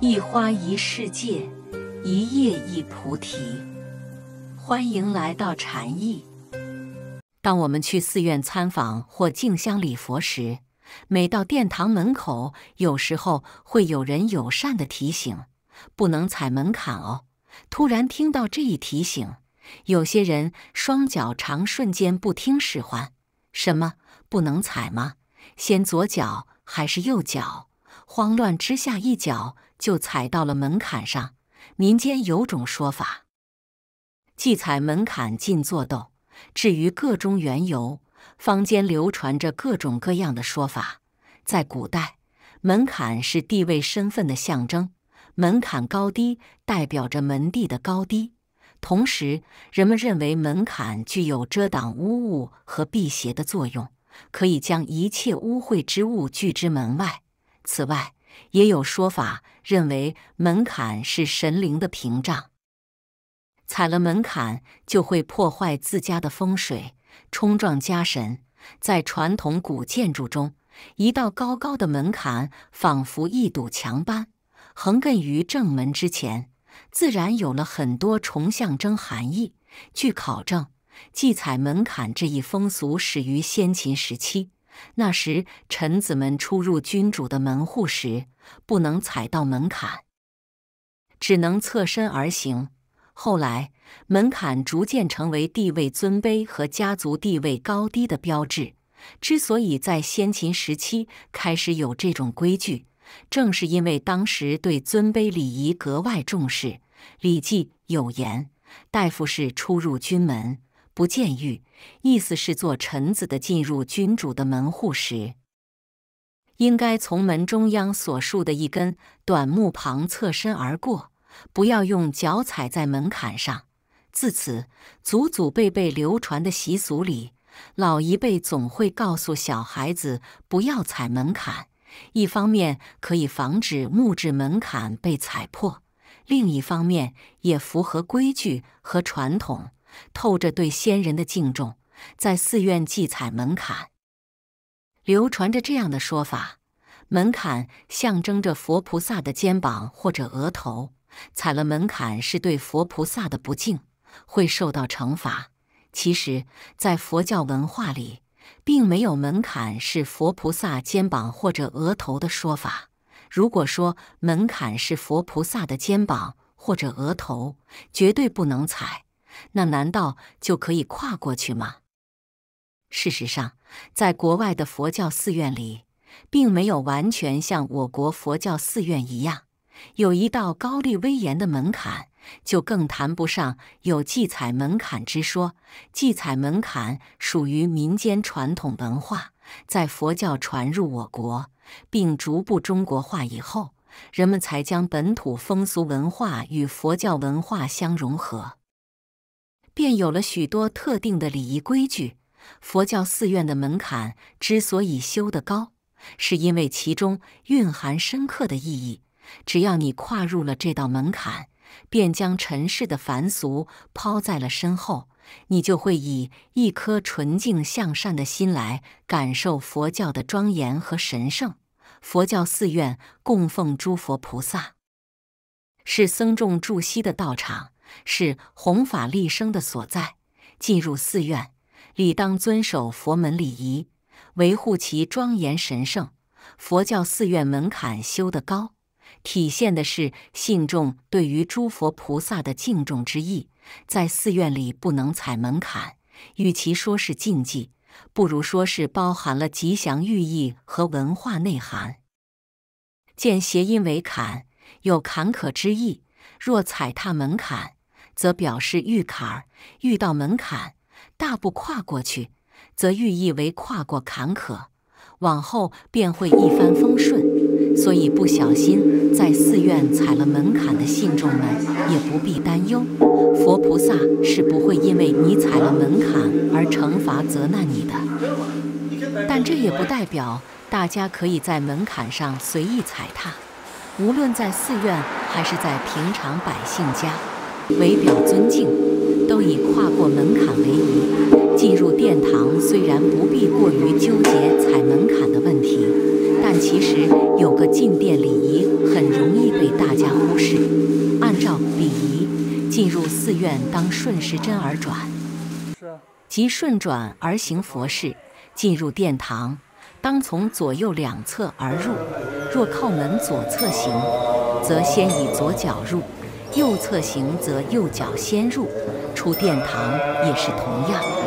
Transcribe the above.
一花一世界，一叶一菩提。欢迎来到禅意。当我们去寺院参访或敬香礼佛时，每到殿堂门口，有时候会有人友善的提醒：“不能踩门槛哦。”突然听到这一提醒，有些人双脚长，瞬间不听使唤。什么？不能踩吗？先左脚还是右脚？慌乱之下，一脚。就踩到了门槛上。民间有种说法，既踩门槛，尽作斗。至于各种缘由，坊间流传着各种各样的说法。在古代，门槛是地位身份的象征，门槛高低代表着门第的高低。同时，人们认为门槛具有遮挡污物和辟邪的作用，可以将一切污秽之物拒之门外。此外，也有说法认为，门槛是神灵的屏障，踩了门槛就会破坏自家的风水，冲撞家神。在传统古建筑中，一道高高的门槛仿佛一堵墙般横亘于正门之前，自然有了很多重象征含义。据考证，祭踩门槛这一风俗始于先秦时期。那时，臣子们出入君主的门户时，不能踩到门槛，只能侧身而行。后来，门槛逐渐成为地位尊卑和家族地位高低的标志。之所以在先秦时期开始有这种规矩，正是因为当时对尊卑礼仪格外重视。《礼记》有言：“大夫是出入君门。”不见玉，意思是做臣子的进入君主的门户时，应该从门中央所竖的一根短木旁侧身而过，不要用脚踩在门槛上。自此，祖祖辈辈流传的习俗里，老一辈总会告诉小孩子不要踩门槛。一方面可以防止木质门槛被踩破，另一方面也符合规矩和传统。透着对先人的敬重，在寺院祭踩门槛。流传着这样的说法：门槛象征着佛菩萨的肩膀或者额头，踩了门槛是对佛菩萨的不敬，会受到惩罚。其实，在佛教文化里，并没有门槛是佛菩萨肩膀或者额头的说法。如果说门槛是佛菩萨的肩膀或者额头，绝对不能踩。那难道就可以跨过去吗？事实上，在国外的佛教寺院里，并没有完全像我国佛教寺院一样有一道高丽威严的门槛，就更谈不上有祭彩门槛之说。祭彩门槛属于民间传统文化，在佛教传入我国并逐步中国化以后，人们才将本土风俗文化与佛教文化相融合。便有了许多特定的礼仪规矩。佛教寺院的门槛之所以修得高，是因为其中蕴含深刻的意义。只要你跨入了这道门槛，便将尘世的凡俗抛在了身后，你就会以一颗纯净向善的心来感受佛教的庄严和神圣。佛教寺院供奉诸佛菩萨，是僧众住息的道场。是弘法立生的所在。进入寺院，理当遵守佛门礼仪，维护其庄严神圣。佛教寺院门槛修得高，体现的是信众对于诸佛菩萨的敬重之意。在寺院里不能踩门槛，与其说是禁忌，不如说是包含了吉祥寓意和文化内涵。见谐音为“坎”，有坎坷之意。若踩踏门槛，则表示遇坎，遇到门槛，大步跨过去，则寓意为跨过坎坷，往后便会一帆风顺。所以，不小心在寺院踩了门槛的信众们也不必担忧，佛菩萨是不会因为你踩了门槛而惩罚责难你的。但这也不代表大家可以在门槛上随意踩踏，无论在寺院还是在平常百姓家。为表尊敬，都以跨过门槛为宜。进入殿堂虽然不必过于纠结踩门槛的问题，但其实有个进殿礼仪很容易被大家忽视。按照礼仪，进入寺院当顺时针而转，即顺转而行佛事。进入殿堂当从左右两侧而入，若靠门左侧行，则先以左脚入。右侧行则右脚先入，出殿堂也是同样。